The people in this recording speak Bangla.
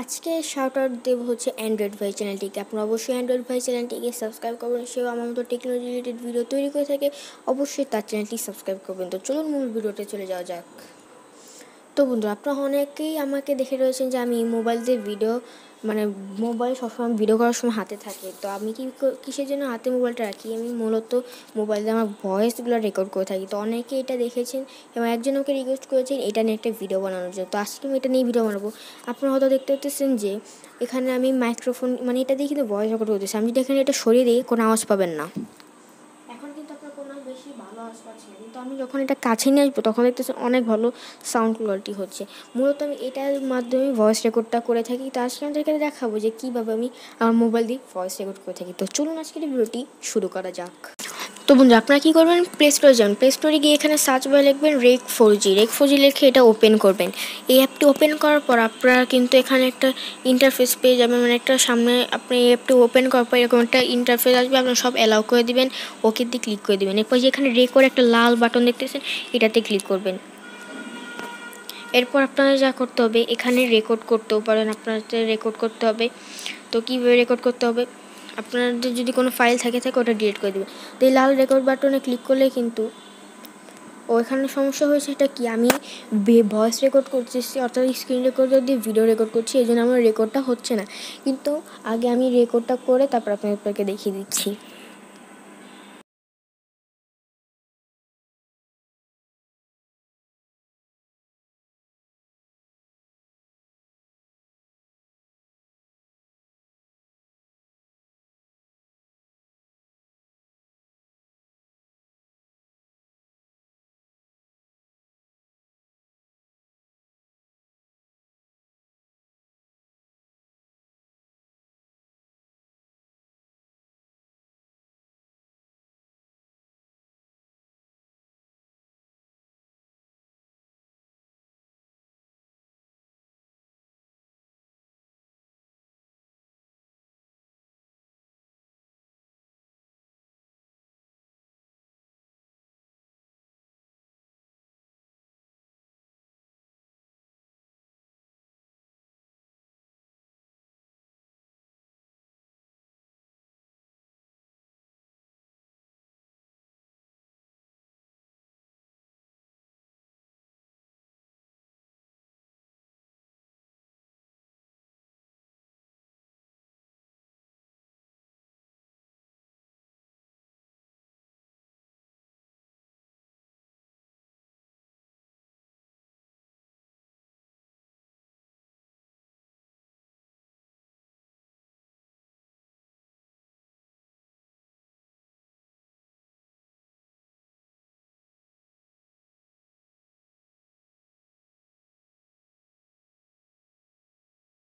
আজকে শাউট আউট দেবো হচ্ছে অ্যান্ড্রয়েড ভাই চ্যানেলটিকে আপনারা অবশ্যই অ্যান্ড্রয়েড ভাই চ্যানেলটিকে সাবস্ক্রাইব করবেন সেও আমার মতো টেকনোলজি রিলেটেড ভিডিও তৈরি করে থাকে অবশ্যই তার চ্যানেলটি সাবস্ক্রাইব করবেন তো চলুন মূল ভিডিওতে চলে যাওয়া যাক তো বন্ধুরা আপনারা অনেকেই আমাকে দেখে রয়েছেন যে আমি মোবাইল দিয়ে ভিডিও মানে মোবাইল সবসময় ভিডিও করার সময় হাতে থাকে তো আমি কি কিসের জন্য হাতে মোবাইলটা রাখি আমি মূলত মোবাইল দিয়ে আমার ভয়েসগুলো রেকর্ড করে থাকি তো অনেকে এটা দেখেছেন এবং একজন আমাকে রিকোয়েস্ট করেছেন এটা নিয়ে একটা ভিডিও বানানোর জন্য তো আজকে আমি এটা নিয়ে ভিডিও বানাবো আপনারা হয়তো দেখতে পাচ্ছেন যে এখানে আমি মাইক্রোফোন মানে এটা দেখি কিন্তু ভয়েস রেকর্ড করতেছি আমি যদি এখানে এটা সরিয়ে দিই কোনো আওয়াজ পাবেন না বেশি ভালো আসছে পারছি কিন্তু আমি যখন এটা কাছে নিয়ে আসবো তখন দেখতেছি অনেক ভালো সাউন্ড কোয়ালিটি হচ্ছে মূলত আমি এটার মাধ্যমে ভয়েস রেকর্ডটা করে থাকি তো আজকে আমাদেরকে দেখাবো যে কীভাবে আমি আমার মোবাইল দিয়ে ভয়েস রেকর্ড করে থাকি তো চলুন আজকের ভিডিওটি শুরু করা যাক তো বন্ধু আপনারা কী করবেন প্লে স্টোরে যাবেন প্লে স্টোরে গিয়ে এখানে সার্চ বয় লিখবেন rec four G rec four G লিখে এটা ওপেন করবেন এই অ্যাপটি ওপেন করার পর আপনারা কিন্তু এখানে একটা ইন্টারফেস পেয়ে যাবেন মানে একটা সামনে আপনি এই অ্যাপটি ওপেন করার পর এরকম একটা ইন্টারফেস আসবে আপনারা সব অ্যালাউ করে দিবেন ওকে দিয়ে ক্লিক করে দেবেন এরপর যেখানে রেকর একটা লাল বাটন দেখতেছেন এটাতে ক্লিক করবেন এরপর আপনাদের যা করতে হবে এখানে রেকর্ড করতেও পারেন আপনাদের রেকর্ড করতে হবে তো কীভাবে রেকর্ড করতে হবে আপনাদের যদি কোনো ফাইল থাকে থাকে ওটা ডিলিট করে দেবে তো এই লাল রেকর্ড বাটনে ক্লিক করলে কিন্তু ওখানে সমস্যা হয়েছে এটা কি আমি ভয়েস রেকর্ড করতেছি অর্থাৎ স্ক্রিন রেকর্ড দিয়ে ভিডিও রেকর্ড করছি এই জন্য আমার রেকর্ডটা হচ্ছে না কিন্তু আগে আমি রেকর্ডটা করে তারপর আপনাদেরকে দেখিয়ে দিচ্ছি